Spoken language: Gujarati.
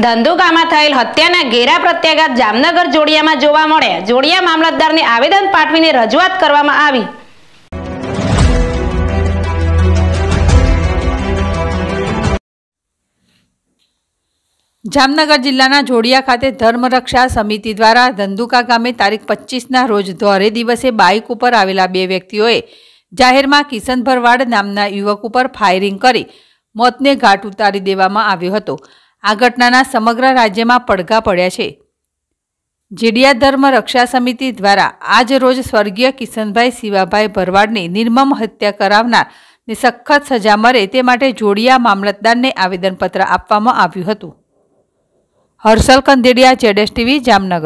ધંધુકામાં થયેલ હત્યાના ઘેરા પ્રત્યાઘાત જામનગર જોડિયામાં જોવા મળ્યા જોડિયા મામલતદારને આવેદન પાઠવીને રજૂઆત કરવામાં આવી જામનગર જિલ્લાના જોડિયા ખાતે ધર્મરક્ષા સમિતિ દ્વારા ધંધુકા ગામે તારીખ પચીસના રોજ ધોરે દિવસે બાઇક ઉપર આવેલા બે વ્યક્તિઓએ જાહેરમાં કિશન ભરવાડ નામના યુવક ઉપર ફાયરિંગ કરી મોતને ઘાટ ઉતારી દેવામાં આવ્યો હતો આ ઘટનાના સમગ્ર રાજ્યમાં પડઘા પડ્યા છે જેડિયા ધર્મ રક્ષા સમિતિ દ્વારા આજ રોજ સ્વર્ગીય કિશનભાઈ શિવાભાઈ ભરવાડની નિર્મમ હત્યા કરાવનાર ને સખત સજા મળે તે માટે જોડિયા મામલતદારને આવેદનપત્ર આપવામાં આવ્યું હતું હર્ષલ કંદેડિયા જેડેસ ટીવી જામનગર